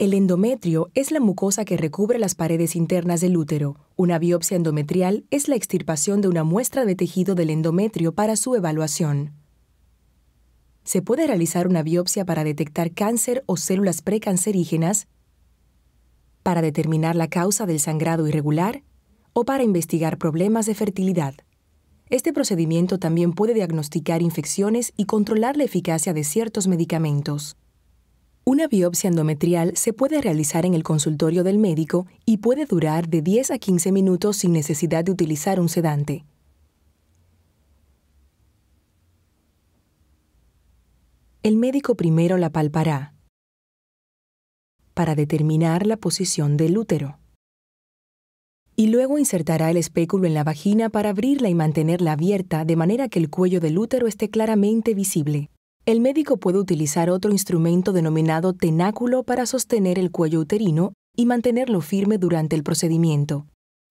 El endometrio es la mucosa que recubre las paredes internas del útero. Una biopsia endometrial es la extirpación de una muestra de tejido del endometrio para su evaluación. Se puede realizar una biopsia para detectar cáncer o células precancerígenas, para determinar la causa del sangrado irregular o para investigar problemas de fertilidad. Este procedimiento también puede diagnosticar infecciones y controlar la eficacia de ciertos medicamentos. Una biopsia endometrial se puede realizar en el consultorio del médico y puede durar de 10 a 15 minutos sin necesidad de utilizar un sedante. El médico primero la palpará para determinar la posición del útero y luego insertará el espéculo en la vagina para abrirla y mantenerla abierta de manera que el cuello del útero esté claramente visible. El médico puede utilizar otro instrumento denominado tenáculo para sostener el cuello uterino y mantenerlo firme durante el procedimiento.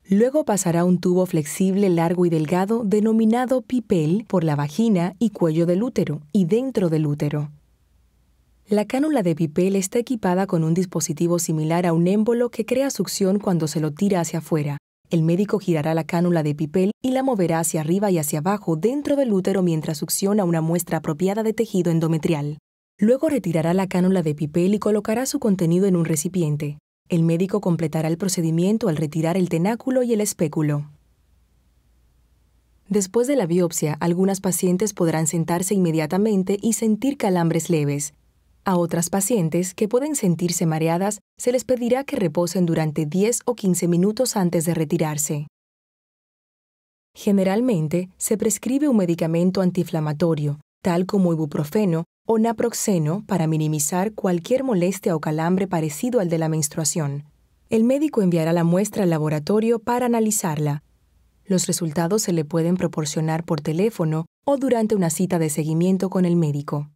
Luego pasará un tubo flexible largo y delgado denominado pipel por la vagina y cuello del útero y dentro del útero. La cánula de pipel está equipada con un dispositivo similar a un émbolo que crea succión cuando se lo tira hacia afuera, el médico girará la cánula de Pipel y la moverá hacia arriba y hacia abajo dentro del útero mientras succiona una muestra apropiada de tejido endometrial. Luego retirará la cánula de Pipel y colocará su contenido en un recipiente. El médico completará el procedimiento al retirar el tenáculo y el espéculo. Después de la biopsia, algunas pacientes podrán sentarse inmediatamente y sentir calambres leves. A otras pacientes que pueden sentirse mareadas, se les pedirá que reposen durante 10 o 15 minutos antes de retirarse. Generalmente, se prescribe un medicamento antiinflamatorio, tal como ibuprofeno o naproxeno, para minimizar cualquier molestia o calambre parecido al de la menstruación. El médico enviará la muestra al laboratorio para analizarla. Los resultados se le pueden proporcionar por teléfono o durante una cita de seguimiento con el médico.